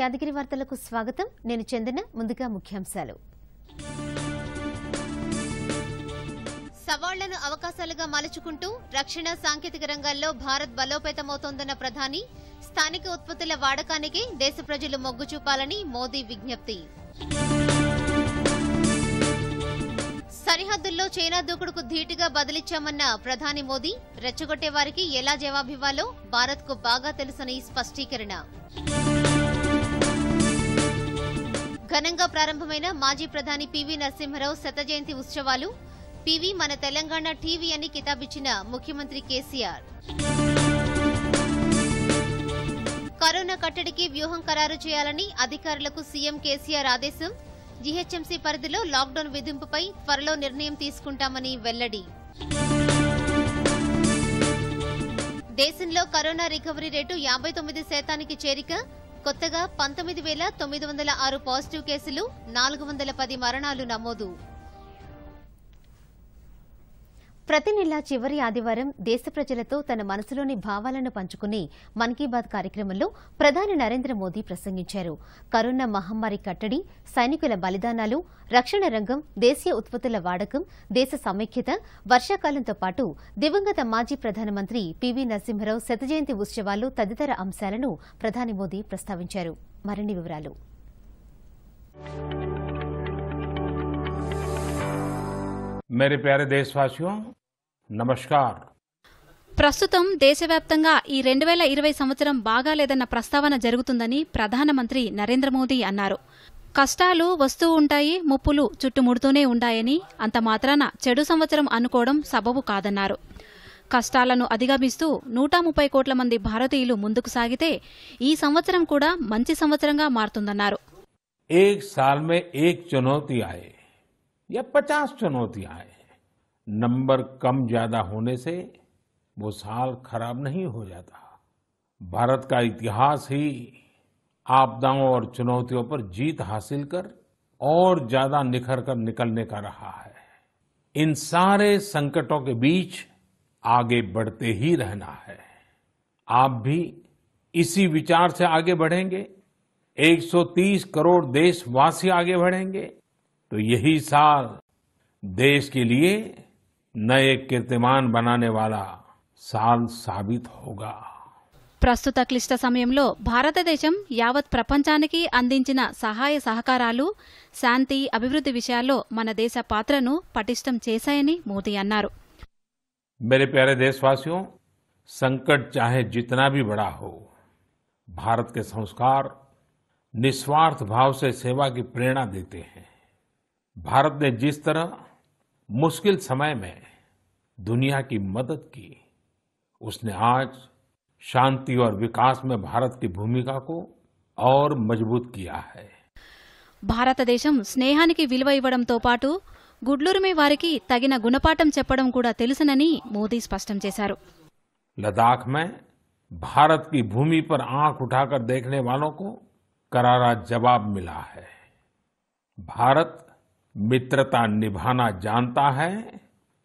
యాదగిరి వార్తలకు స్వాగతం నేను చందన ముందుగా ముఖ్యాంశాలు సవాళ్లను అవకాశాలుగా మలుచుకుంటూ రక్షణ సాంకేతిక రంగాల్లో భారత్ బలోపేతమవుతోందన్న ప్రధాని స్థానిక ఉత్పత్తుల వాడకానికి దేశ ప్రజలు మొగ్గు చూపాలని మోదీ విజ్ఞప్తి సరిహద్దుల్లో చైనా దూకుడుకు ధీటుగా బదిలిచ్చామన్న ప్రధాని మోదీ రెచ్చగొట్టే వారికి ఎలా జవాబివ్వాలో భారత్కు బాగా తెలుసని స్పష్టీకరణ ఘనంగా ప్రారంభమైన మాజీ ప్రధాని పివి నరసింహరావు శత జయంతి ఉత్సవాలు పివి మన తెలంగాణ టీవీ అని కితాబిచ్చిన ముఖ్యమంత్రి కేసీఆర్ కరోనా కట్టడికి వ్యూహం ఖరారు చేయాలని అధికారులకు సీఎం కేసీఆర్ ఆదేశం జీహెచ్ఎంసీ పరిధిలో లాక్డౌన్ విధింపుపై త్వరలో నిర్ణయం తీసుకుంటామని వెల్లడి దేశంలో కరోనా రికవరీ రేటు యాభై తొమ్మిది శాతానికి చేరిక కొత్తగా పంతొమ్మిది వేల తొమ్మిది వందల ఆరు పాజిటివ్ కేసులు నాలుగు వందల పది మరణాలు నమోదు ప్రతి నెల చివరి ఆదివారం దేశ ప్రజలతో తన మనసులోని భావాలను పంచుకుని మన్ కీ బాత్ కార్యక్రమంలో ప్రధాని నరేంద్ర మోదీ ప్రసంగించారు కరోనా మహమ్మారి కట్టడి సైనికుల బలిదానాలు రక్షణ రంగం దేశీయ ఉత్పత్తుల వాడకం దేశ సమైక్యత వర్షాకాలంతో పాటు దివంగత మాజీ ప్రధానమంత్రి పివి నరసింహరావు శతజయంతి ఉత్సవాలు తదితర అంశాలను ప్రధాని మోదీ ప్రస్తావించారు మరిన్ని వివరాలు मेरे प्यारे देशवासियों నమస్కార్ ప్రస్తుతం దేశవ్యాప్తంగా ఈ రెండు వేల ఇరవై సంవత్సరం బాగాలేదన్న ప్రస్తావన జరుగుతుందని ప్రధానమంత్రి నరేంద్ర మోదీ అన్నారు కష్టాలు వస్తూ ఉంటాయి ముప్పులు చుట్టుముడుతూనే ఉంటాయని అంత మాత్రాన చెడు సంవత్సరం అనుకోవడం సబబు కాదన్నారు కష్టాలను అధిగమిస్తూ నూట ముప్పై కోట్ల మంది భారతీయులు ముందుకు సాగితే ఈ సంవత్సరం కూడా మంచి సంవత్సరంగా మారుతుందన్నారు ఏక్ సాల్ మే ఏక్ चुनौती ఆయే యా పచాస్ चुनौती आए नंबर कम ज्यादा होने से वो साल खराब नहीं हो जाता भारत का इतिहास ही आपदाओं और चुनौतियों पर जीत हासिल कर और ज्यादा निखर कर निकलने का रहा है इन सारे संकटों के बीच आगे बढ़ते ही रहना है आप भी इसी विचार से आगे बढ़ेंगे 130 करोड़ देशवासी आगे बढ़ेंगे तो यही साल देश के लिए నయే కీర్తిమాన్ బనానే వాలా సాల్ సాబిత్ హోగా ప్రస్తుత క్లిష్ట సమయంలో భారతదేశం యావత్ ప్రపంచానికి అందించిన సహాయ సహకారాలు శాంతి అభివృద్ధి విషయాల్లో మన దేశ పాత్రను పటిష్టం చేశాయని మోదీ అన్నారు మేరే ప్యారే దేశవాసియో సంకట్ చాహే జితనా భీ బడా హో భారత్ కే సంస్కార్ నిస్వార్థ భావ సేవాకి ప్రేరణ కి ప్రేరణా దేతే హే భారత్ నే జిస్ తరహ मुश्किल समय में दुनिया की मदद की उसने आज शांति और विकास में भारत की भूमिका को और मजबूत किया है భారతదేశం స్నేహానికి విలువ ఇవ్వడంతో పాటు గుడ్లూరుమి వారికి తగిన గుణపాఠం చెప్పడం కూడా తెలుసనని మోదీ స్పష్టం చేశారు లదాఖ్ మే భారత్ కి భూమి పర్ ఆంఖ్ ఉఠాకర్ దేఖనే వాలో కో करारा जवाब मिला है भारत मित्रता निभाना जानता है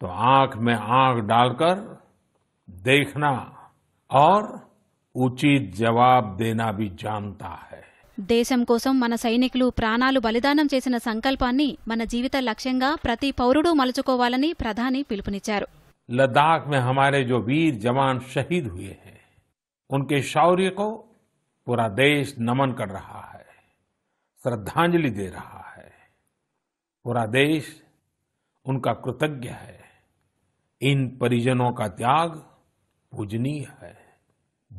तो आंख में आंख डालकर देखना और ఉచిత్ జవాబ్ దేనా భీ జాంతా హై దేశం కోసం మన సైనికులు ప్రాణాలు బలిదానం చేసిన సంకల్పాన్ని మన జీవిత లక్ష్యంగా ప్రతి పౌరుడు మలుచుకోవాలని ప్రధాని పిలుపునిచ్చారు లద్దాఖ్ మే హమారే జో వీర్ జవాన్ షహీద్ హుయే హై ఉన్కే శౌర్య కో పూరా దేశ్ నమన్ కర్ రహా హై శ్రద్ధాంజలి దే రహా पूरा देश उनका कृतज्ञ है इन परिजनों का त्याग पूजनीय है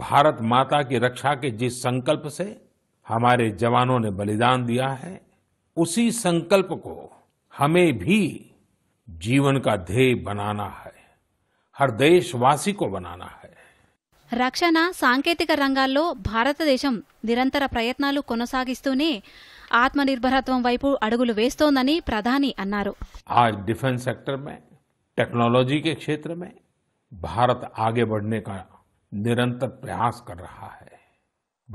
भारत माता की रक्षा के जिस संकल्प से हमारे जवानों ने बलिदान दिया है उसी संकल्प को हमें भी जीवन का ध्येय बनाना है हर देशवासी को बनाना है రక్షణ సాంకేతిక రంగాల్లో భారతదేశం నిరంతర ప్రయత్నాలు కొనసాగిస్తూనే ఆత్మనిర్భరత్వం వైపు అడుగులు వేస్తోందని ప్రధాని అన్నారు आज डिफेंस सेक्टर టెక్నాలజీ टेक्नोलॉजी के क्षेत्र में भारत आगे बढ़ने का निरंतर प्रयास कर रहा है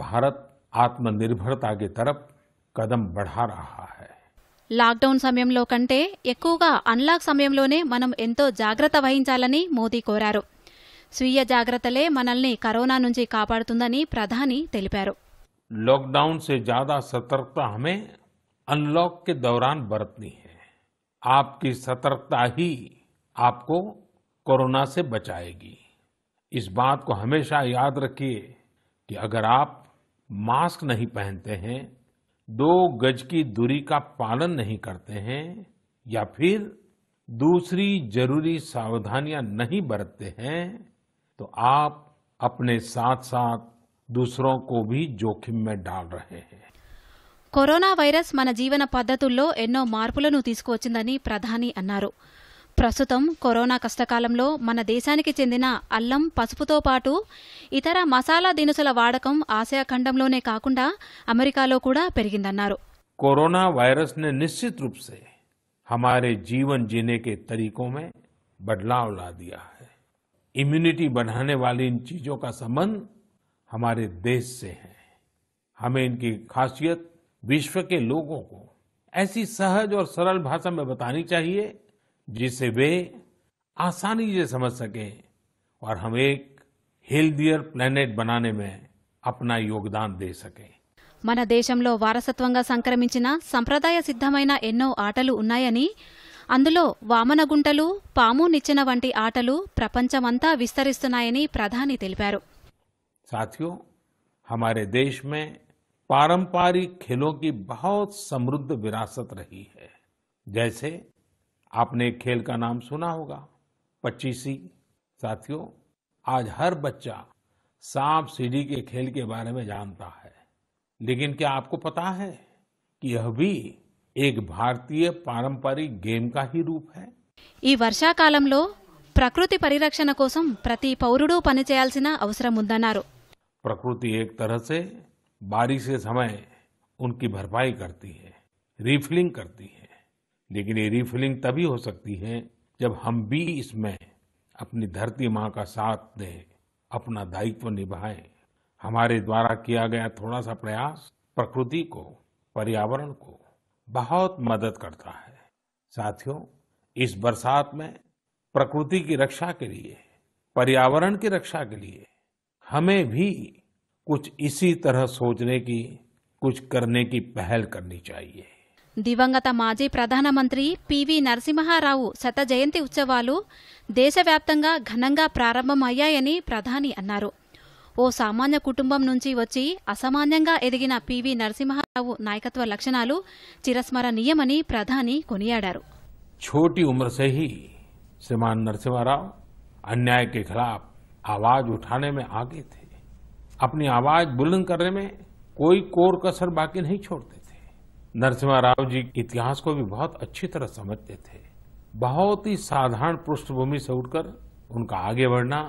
भारत आत्मनिर्भरता की तरफ कदम बढ़ा रहा है లాక్డౌన్ సమయంలో కంటే ఎక్కువగా అన్లాక్ సమయంలోనే మనం ఎంతో జాగ్రత్త వహించాలని మోదీ కోరారు స్వీయ జాగ్రత్తలే మనల్ని కరోనా నుంచి కాపాడుతుందని ప్రధాని తెలిపారు लॉकडाउन से ज्यादा सतर्कता हमें अनलॉक के दौरान बरतनी है आपकी सतर्कता ही आपको कोरोना से बचाएगी इस बात को हमेशा याद रखिए कि अगर आप मास्क नहीं पहनते हैं दो गज की दूरी का पालन नहीं करते हैं या फिर दूसरी जरूरी सावधानियां नहीं बरतते हैं तो आप अपने साथ साथ दूसरों को भी जोखिम కరోనా వైరస్ మన జీవన పద్ధతుల్లో ఎన్నో మార్పులను తీసుకువచ్చిందని ప్రధాని అన్నారు ప్రస్తుతం కరోనా కష్టకాలంలో మన దేశానికి చెందిన అల్లం పసుపుతో పాటు ఇతర మసాలా దినుసుల వాడకం ఆసియా ఖండంలోనే కాకుండా అమెరికాలో కూడా పెరిగిందన్నారు కరోనా వైరస్ నిశ్చిత निश्चित रूप జీనే తరీకోమే जीवन లా के तरीकों हमारे देश से है हमें इनकी खासियत विश्व के लोगों को ऐसी सहज और सरल भाषा में बतानी चाहिए जिसे वे आसानी से समझ सके और हम एक हेल्दियर प्लेनेट बनाने में अपना योगदान दे सकें మన దేశంలో వారసత్వంగా संक्रमित संप्रदाय सिद्धम एनो ఆటలు उ अंदर వామనగుంటలు పాము నిచ్చెన వంటి ఆటలు ప్రపంచమంతా విస్తరిస్తున్నాయని ప్రధాని తెలిపారు साथियों हमारे देश में पारंपरिक खेलों की बहुत समृद्ध विरासत रही है जैसे आपने एक खेल का नाम सुना होगा पच्चीसी साथियों आज हर बच्चा सांप सीढ़ी के खेल के बारे में जानता है लेकिन क्या आपको पता है कि यह भी एक भारतीय पारंपरिक गेम का ही रूप है वर्षाकाल प्रकृति परिरक्षण పరిరక్షణ కోసం ప్రతి పౌరుడు పనిచేయాల్సిన అవసరం ఉందన్నారు प्रकृति एक तरह से बारिश के समय उनकी भरपाई करती है रिफिलिंग करती है लेकिन ये रिफिलिंग तभी हो सकती है जब हम भी इसमें अपनी धरती माँ का साथ दें अपना दायित्व निभाएं हमारे द्वारा किया गया थोड़ा सा प्रयास प्रकृति को पर्यावरण को बहुत मदद करता है साथियों इस बरसात में प्रकृति की रक्षा के लिए पर्यावरण की रक्षा के लिए हमें भी कुछ इसी तरह सोचने की कुछ करने की पहल करनी चाहिए దివంగత మాజీ ప్రధానమంత్రి పివి నరసింహారావు శత జయంతి ఉత్సవాలు దేశవ్యాప్తంగా ఘనంగా ప్రారంభమయ్యాయని ప్రధాని అన్నారు ఓ సామాన్య కుటుంబం నుంచి వచ్చి అసామాన్యంగా ఎదిగిన పివి నరసింహారావు నాయకత్వ లక్షణాలు చిరస్మరణీయమని ప్రధాని కొనియాడారు ఛోటీ ఉమర్ సే శ్రీమాన్ నరసింహారావు ఖిలాఫ్ आवाज उठाने में आगे थे अपनी आवाज बुलंद करने में कोई कोर कसर बाकी नहीं छोड़ते थे नरसिम्हा राव जी इतिहास को भी बहुत अच्छी तरह समझते थे बहुत ही साधारण पृष्ठभूमि से उठकर उनका आगे बढ़ना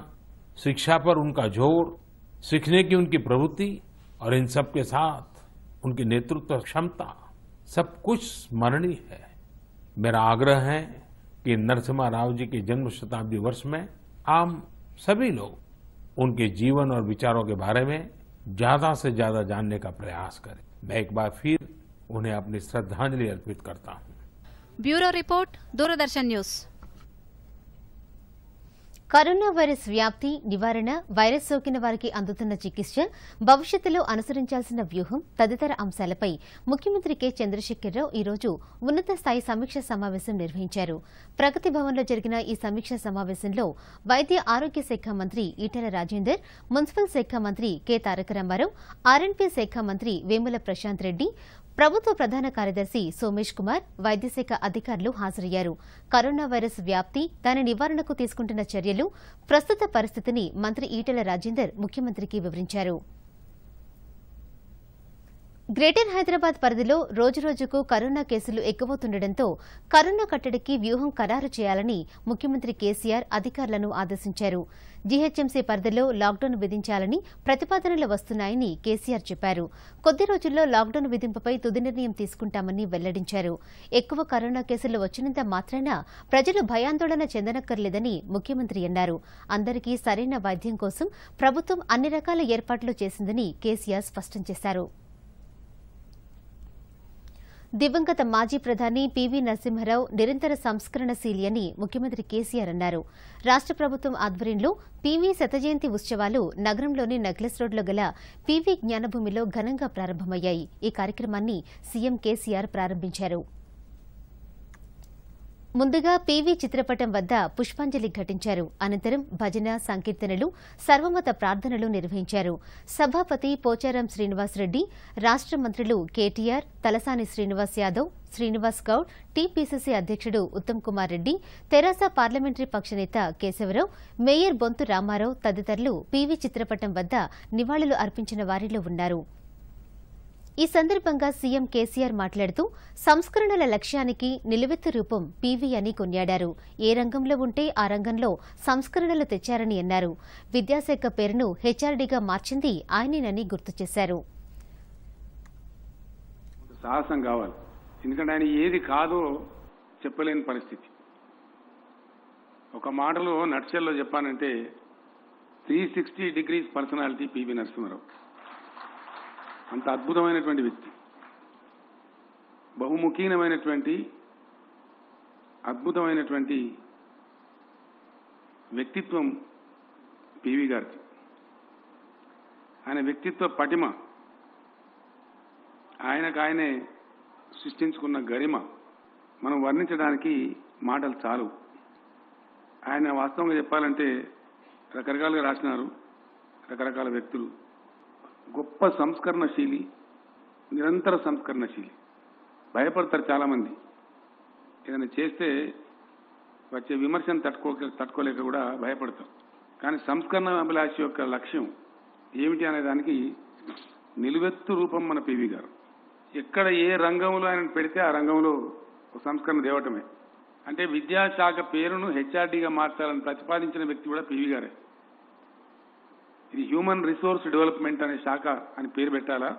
शिक्षा पर उनका जोर सीखने की उनकी प्रवृत्ति और इन सब के साथ उनकी नेतृत्व क्षमता सब कुछ स्मरणीय है मेरा आग्रह है कि नरसिम्हा राव जी के जन्म शताब्दी वर्ष में आम सभी लोग उनके जीवन और विचारों के बारे में ज्यादा से ज्यादा जानने का प्रयास करें मैं एक बार फिर उन्हें अपनी श्रद्धांजलि अर्पित करता हूँ bureau report Doordarshan news corona virus వ్యాప్తి నివారణ వైరస్ సోకిన వారికి అందుతున్న చికిత్స భవిష్యత్తులో అనుసరించాల్సిన వ్యూహం తదితర అంశాలపై ముఖ్యమంత్రి కె చంద్రశేఖరరావు ఈరోజు ఉన్నత స్థాయి సమీక్ష సమావేశం నిర్వహించారు ప్రగతి భవన్లో జరిగిన ఈ సమీక్ష సమావేశంలో వైద్య ఆరోగ్య శాఖ మంత్రి ఈటెల రాజేందర్ మున్సిపల్ శాఖ మంత్రి కె తారక రామారావు ఆర్ఎన్పి శాఖ మంత్రి వేముల ప్రశాంత్ రెడ్డి ప్రభుత్వ ప్రధాన కార్యదర్శి సోమేష్ కుమార్ వైద్యశాఖ అధికారులు హాజరయ్యారు కరోనా వైరస్ వ్యాప్తి దాని నివారణకు తీసుకుంటున్న చర్యలు ప్రస్తుత పరిస్థితిని మంత్రి ఈటెల రాజేందర్ ముఖ్యమంత్రికి వివరించారు గ్రేటర్ హైదరాబాద్ పరిధిలో రోజురోజుకు కరోనా కేసులు ఎక్కువవుతుండటంతో కరోనా కట్టడికి వ్యూహం ఖరారు చేయాలని ముఖ్యమంత్రి కేసీఆర్ అధికారులను ఆదేశించారు జీహెచ్ఎంసీ పరిధిలో లాక్డౌన్ విధించాలని ప్రతిపాదనలు వస్తున్నాయని కేసీఆర్ చెప్పారు కొద్ది రోజుల్లో లాక్డౌన్ విధింపుపై తుది నిర్ణయం తీసుకుంటామని వెల్లడించారు ఎక్కువ కరోనా కేసులు వచ్చినంత మాత్రాన ప్రజలు భయాందోళన చెందనక్కర్లేదని ముఖ్యమంత్రి అన్నారు అందరికీ సరైన వైద్యం కోసం ప్రభుత్వం అన్ని రకాల ఏర్పాట్లు చేసిందని కేసీఆర్ స్పష్టం చేశారు దివంగత మాజీ ప్రధాని పీవీ నరసింహరావు నిరంతర సంస్కరణశీలియని ముఖ్యమంత్రి కేసీఆర్ అన్నారు రాష్ట ప్రభుత్వం ఆధ్వర్యంలో పివి శతజయంతి ఉత్సవాలు నగరంలోని నక్లెస్ రోడ్లో గల పివి జ్ఞానభూమిలో ఘనంగా ప్రారంభమయ్యాయి ఈ కార్యక్రమాన్ని సీఎం కేసీఆర్ ప్రారంభించారు ముందుగా పీవీ చిత్రపటం వద్ద పుష్పాంజలి ఘటించారు అనంతరం భజన సంకీర్తనలు సర్వమత ప్రార్థనలు నిర్వహించారు సభాపతి పోచారం శ్రీనివాసరెడ్డి రాష్ట మంత్రులు కేటీఆర్ తలసాని శ్రీనివాస్ యాదవ్ శ్రీనివాస్ గౌడ్ టీపీసీసీ అధ్యక్షుడు ఉత్తమ్ కుమార్ రెడ్డి తెరాస పార్లమెంటరీ పక్షనేత కేశవరావు మేయర్ బొంతు రామారావు తదితరులు పీవీ చిత్రపటం వద్ద నివాళులు అర్పించిన వారిలో ఉన్నారు ఈ సందర్భంగా సీఎం కేసీఆర్ మాట్లాడుతూ సంస్కరణల లక్ష్యానికి నిలువెత్తు రూపం పీవీ అని కొనియాడారు ఏ రంగంలో ఉంటే ఆ రంగంలో సంస్కరణలు తెచ్చారని అన్నారు విద్యాశాఖ పేరును హెచ్ఆర్డీగా మార్చింది ఆయనేనని గుర్తు చేశారు సాహసం కావాలి ఎందుకంటే ఆయన ఏది కాదో చెప్పలేని పరిస్థితి ఒక మాటలో నట్షల్లో చెప్పానంటే three sixty degrees personality PV Narasimha Rao అంత అద్భుతమైనటువంటి వ్యక్తి బహుముఖీనమైనటువంటి అద్భుతమైనటువంటి వ్యక్తిత్వం పివి గారికి ఆయన వ్యక్తిత్వ పటిమ ఆయనకు ఆయనే సృష్టించుకున్న గరిమ మనం వర్ణించడానికి మాటలు చాలు ఆయన వాస్తవంగా చెప్పాలంటే రకరకాలుగా రాసినారు రకరకాల వ్యక్తులు గొప్ప సంస్కరణశీలి నిరంతర సంస్కరణశీలి భయపడతారు చాలామంది ఏదైనా చేస్తే వచ్చే విమర్శను తట్టుకో తట్టుకోలేక కూడా భయపడతాం కానీ సంస్కరణ అభిలాష యొక్క లక్ష్యం ఏమిటి అనే దానికి నిలువెత్తు రూపం మన పివి గారు ఎక్కడ ఏ రంగంలో ఆయన పెడితే ఆ రంగంలో సంస్కరణ దేవటమే అంటే విద్యాశాఖ పేరును హెచ్ఆర్డీగా మార్చాలని ప్రతిపాదించిన వ్యక్తి కూడా పివి గారే ఇది హ్యూమన్ రిసోర్స్ డెవలప్మెంట్ అనే శాఖ అని పేరు పెట్టాలా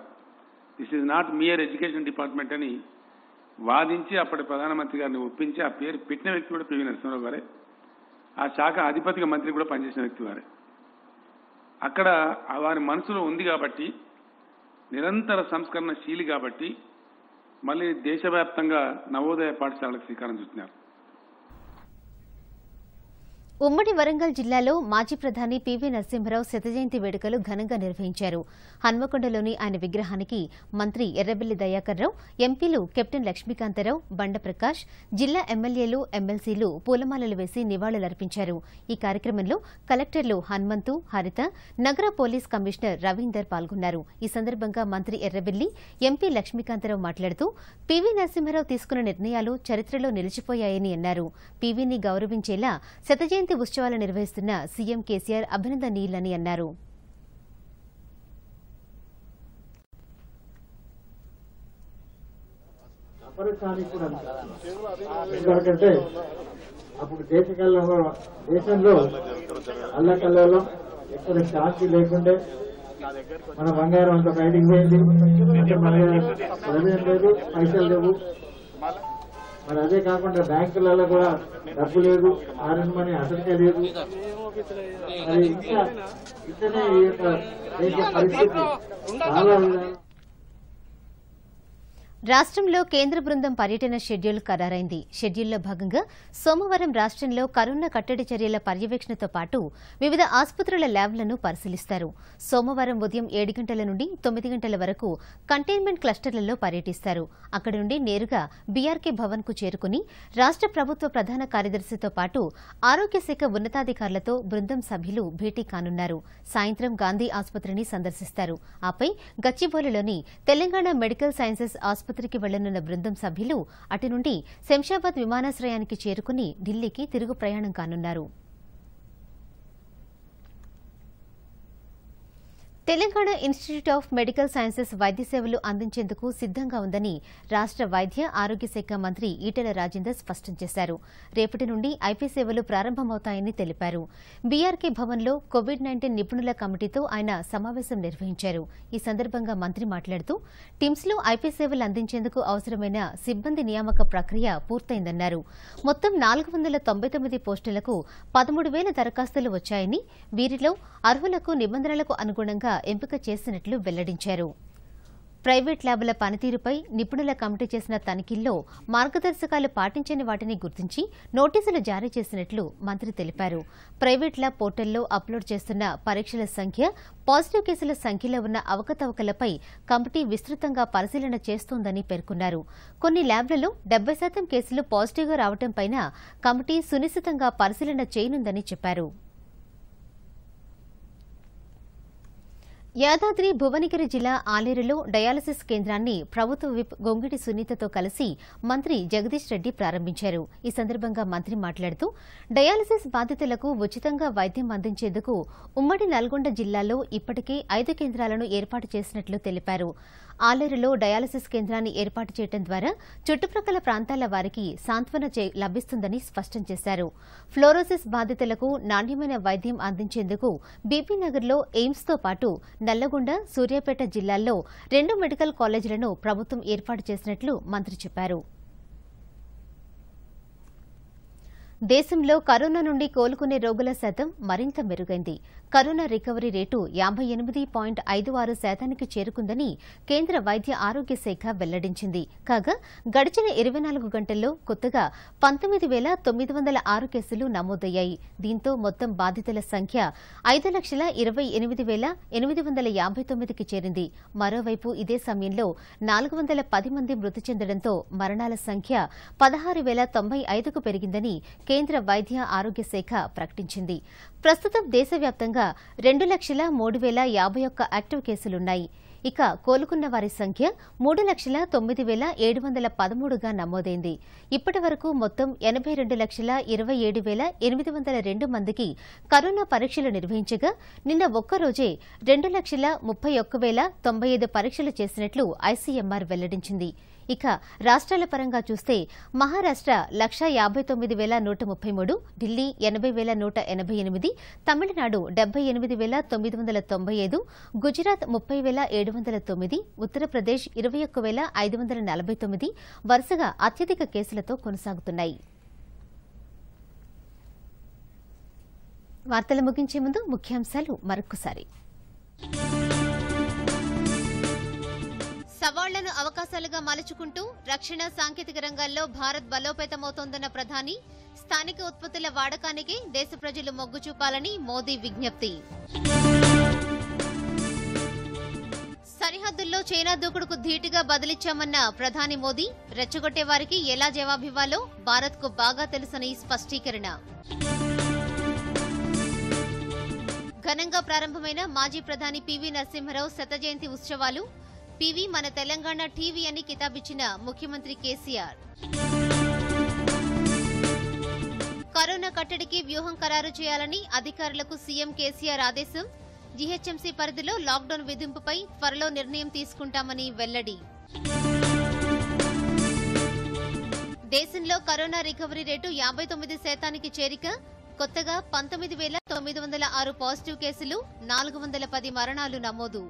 this is not mere education department అని వాదించి అప్పటి ప్రధానమంత్రి గారిని ఒప్పించి ఆ పేరు పెట్టిన వ్యక్తి కూడా పివి నరసింహరావు గారే ఆ శాఖ అధిపతిగా మంత్రి కూడా పనిచేసిన వ్యక్తి వారే అక్కడ వారి మనసులో ఉంది కాబట్టి నిరంతర సంస్కరణ శీలి కాబట్టి మళ్ళీ దేశవ్యాప్తంగా నవోదయ పాఠశాలకు శ్రీకారం చుట్టినారు ఉమ్మడి వరంగల్ జిల్లాలో మాజీ ప్రధాని పివి నరసింహరావు శతజయంతి వేడుకలు ఘనంగా నిర్వహించారు హన్మకొండలోని ఆయన విగ్రహానికి మంత్రి ఎర్రబెల్లి దయాకర్రావు ఎంపీలు కెప్టెన్ లక్ష్మీకాంతరావు బండప్రకాష్ జిల్లా ఎమ్మెల్యేలు ఎమ్మెల్సీలు పూలమాలలు వేసి నివాళులర్పించారు ఈ కార్యక్రమంలో కలెక్టర్లు హనుమంతు హరిత నగర పోలీస్ కమిషనర్ రవీందర్ పాల్గొన్నారు ఈ సందర్భంగా మంత్రి ఎర్రబెల్లి ఎంపీ లక్ష్మీకాంతరావు మాట్లాడుతూ పివి నరసింహరావు తీసుకున్న నిర్ణయాలు చరిత్రలో నిలిచిపోయాయని అన్నారు పీవీని గౌరవించేలా శతజయంతి జయంతి ఉత్సవాలు నిర్వహిస్తున్న సీఎం కేసీఆర్ అభినందనీయులని అన్నారు ఎందుకంటే అప్పుడు దేశ దేశంలో అల్లకల్లోలం ఎక్కడ శాంతి లేకుండే మన బంగారం అంత బయటికి పోయింది లేదు పైసలు లేవు మరి అదే కాకుండా బ్యాంకులలో కూడా డబ్బు లేదు ఆరెంజ్ మనీ అసలుకే లేదు మరి ఇంకా ఇంతనే ఈ యొక్క పరిస్థితి చాలా రాష్ట్రంలో కేంద్ర బృందం పర్యటన షెడ్యూల్ ఖరారైంది షెడ్యూల్లో భాగంగా సోమవారం రాష్ట్రంలో కరోనా కట్టడి చర్యల పర్యవేక్షణతో పాటు వివిధ ఆసుపత్రుల ల్యాబ్లను పరిశీలిస్తారు సోమవారం ఉదయం ఏడు గంటల నుండి తొమ్మిది గంటల వరకు కంటైన్మెంట్ క్లస్టర్లలో పర్యటిస్తారు అక్కడి నుండి నేరుగా బీఆర్కే భవన్కు చేరుకుని రాష్ట్ర ప్రభుత్వ ప్రధాన కార్యదర్శితో పాటు ఆరోగ్య శాఖ ఉన్నతాధికారులతో బృందం సభ్యులు భేటీ కానున్నారు సాయంత్రం గాంధీ ఆసుపత్రిని సందర్శిస్తారు ఆపై గచ్చిబౌలిలోని తెలంగాణ మెడికల్ సైన్సెస్ ఆసుపత్రి ఆసుపత్రికి వెళ్లనున్న బృందం సభ్యులు అటు నుండి శంషాబాద్ విమానాశ్రయానికి చేరుకుని ఢిల్లీకి తిరుగు ప్రయాణం కానున్నారు Telangana institute of medical sciences వైద్య సేవలు అందించేందుకు సిద్దంగా ఉందని రాష్ట వైద్య ఆరోగ్య శాఖ మంత్రి ఈటెల రాజేందర్ స్పష్టం చేశారు రేపటి నుండి ఐపీ సేవలు ప్రారంభమవుతాయని తెలిపారు బీఆర్కే భవన్లో కోవిడ్ నైన్టీన్ నిపుణుల కమిటీతో ఆయన సమావేశం నిర్వహించారు ఈ సందర్భంగా మంత్రి మాట్లాడుతూ టిమ్స్లో ఐపీ సేవలు అందించేందుకు అవసరమైన సిబ్బంది నియామక ప్రక్రియ పూర్తయిందన్నారు మొత్తం నాలుగు వందల తొంభై తొమ్మిది పోస్టులకు పదమూడు వేల దరఖాస్తులు వచ్చాయని వీరిలో అర్హులకు నిబంధనలకు అనుగుణంగా ఎంపిక చేసినట్లు వెల్లడించారు ప్రైవేట్ ల్యాబుల పనితీరుపై నిపుణుల కమిటీ చేసిన తనిఖీల్లో మార్గదర్శకాలు పాటించని వాటిని గుర్తించి నోటీసులు జారీ చేసినట్లు మంత్రి తెలిపారు ప్రైవేట్ ల్యాబ్ పోర్టల్లో అప్లోడ్ చేస్తున్న పరీక్షల సంఖ్య పాజిటివ్ కేసుల సంఖ్యలో ఉన్న అవకతవకలపై కమిటీ విస్తృతంగా పరిశీలన చేస్తోందని పేర్కొన్నారు కొన్ని ల్యాబ్లలో డెబ్బై శాతం కేసులు పాజిటివ్గా రావడంపైన కమిటీ సునిశ్చితంగా పరిశీలన చేయనుందని చెప్పారు యాదాద్రి భువనగిరి జిల్లా ఆలేరులో డయాలసిస్ కేంద్రాన్ని ప్రభుత్వ విప్ గొంగిడి సునీతతో కలిసి మంత్రి జగదీష్ రెడ్డి ప్రారంభించారు ఈ సందర్భంగా మంత్రి మాట్లాడుతూ డయాలసిస్ బాధితులకు ఉచితంగా వైద్యం అందించేందుకు ఉమ్మడి నల్గొండ జిల్లాలో ఇప్పటికే ఐదు కేంద్రాలను ఏర్పాటు చేసినట్లు తెలిపారు ఆలేరులో డయాలసిస్ కేంద్రాన్ని ఏర్పాటు చేయడం ద్వారా చుట్టుప్రక్కల ప్రాంతాల వారికి సాంత్వన లభిస్తుందని స్పష్టం చేశారు ఫ్లోరోసిస్ బాధితులకు నాణ్యమైన వైద్యం అందించేందుకు బీపీనగర్లో ఎయిమ్స్తో పాటు నల్లగొండ సూర్యాపేట జిల్లాల్లో రెండు మెడికల్ కాలేజీలను ప్రభుత్వం ఏర్పాటు చేసినట్లు మంత్రి చెప్పారు దేశంలో కరోనా నుండి కోలుకునే రోగుల శాతం మరింత మెరుగైంది కరోనా రికవరీ రేటు యాభై ఎనిమిది పాయింట్ ఐదు ఆరు శాతానికి చేరుకుందని కేంద్ర వైద్య ఆరోగ్య శాఖ వెల్లడించింది కాగా గడిచిన ఇరవై నాలుగు గంటల్లో కొత్తగా పంతొమ్మిది వేల తొమ్మిది వందల ఆరు కేసులు నమోదయ్యాయి దీంతో మొత్తం బాధితుల సంఖ్య ఐదు లక్షల ఇరవై ఎనిమిది వేల ఎనిమిది వందల యాభై తొమ్మిదికి చేరింది మరోవైపు ఇదే సమయంలో నాలుగు వందల పది మంది మృతి చెందడంతో మరణాల సంఖ్య పదహారు వేల తొంభై ఐదుకు పెరిగిందని కేంద్ర వైద్య ఆరోగ్య శాఖ ప్రకటించింది ప్రస్తుతం దేశవ్యాప్తంగా రెండు లక్షల మూడు వేల యాభై ఒక్క యాక్టివ్ కేసులున్నాయి ఇక కోలుకున్న వారి సంఖ్య మూడు లక్షల తొమ్మిది వేల ఏడు వందల పదమూడుగా నమోదైంది ఇప్పటి వరకు మొత్తం ఎనభై రెండు లక్షల ఇరవై ఏడు వేల ఎనిమిది వందల రెండు మందికి కరోనా పరీక్షలు నిర్వహించగా నిన్న ఒక్కరోజే రెండు లక్షల ముప్పై ఒక్క వేల తొంభై ఐదు పరీక్షలు చేసినట్లు ఐసీఎంఆర్ వెల్లడించింది ఇక రాష్ట్రాల పరంగా చూస్తే మహారాష్ట్ర లక్ష యాభై తొమ్మిది వేల నూట ముప్పై మూడు ఢిల్లీ ఎనభై వేల నూట ఎనభై ఎనిమిది తమిళనాడు డెబ్బై ఎనిమిది వేల తొమ్మిది వందల తొంభై ఐదు గుజరాత్ ముప్పై వేల ఏడు వందల తొమ్మిది ఉత్తరప్రదేశ్ ఇరవై ఒక్క వేల ఐదు వందల నలభై తొమ్మిది వరుసగా అత్యధిక కేసులతో కొనసాగుతున్నాయి వార్తలు ముగించే ముందు ముఖ్యాంశాలు మరొకసారి సవాళ్లను అవకాశాలుగా మలుచుకుంటూ రక్షణ సాంకేతిక రంగాల్లో భారత్ బలోపేతమవుతోందన్న ప్రధాని స్థానిక ఉత్పత్తుల వాడకానికి దేశ ప్రజలు మొగ్గు చూపాలని మోదీ విజ్ఞప్తి సరిహద్దుల్లో చైనా దూకుడుకు ధీటుగా బదిలిచ్చామన్న ప్రధాని మోదీ రెచ్చగొట్టే వారికి ఎలా జవాబివ్వాలో భారత్కు బాగా తెలుసని స్పష్టీకరణ ఘనంగా ప్రారంభమైన మాజీ ప్రధాని పివి నరసింహరావు శత జయంతి ఉత్సవాలు పివి మన తెలంగాణ టీవీ అని కితాబిచ్చిన ముఖ్యమంత్రి కేసీఆర్ కరోనా కట్టడికి వ్యూహం ఖరారు చేయాలని అధికారులకు సీఎం కేసీఆర్ ఆదేశం జీహెచ్ఎంసీ పరిధిలో లాక్డౌన్ విధింపుపై త్వరలో నిర్ణయం తీసుకుంటామని వెల్లడి దేశంలో కరోనా రికవరీ రేటు యాభై తొమ్మిది శాతానికి చేరిక కొత్తగా పంతొమ్మిది వేల తొమ్మిది వందల ఆరు పాజిటివ్ కేసులు నాలుగు వందల పది మరణాలు నమోదు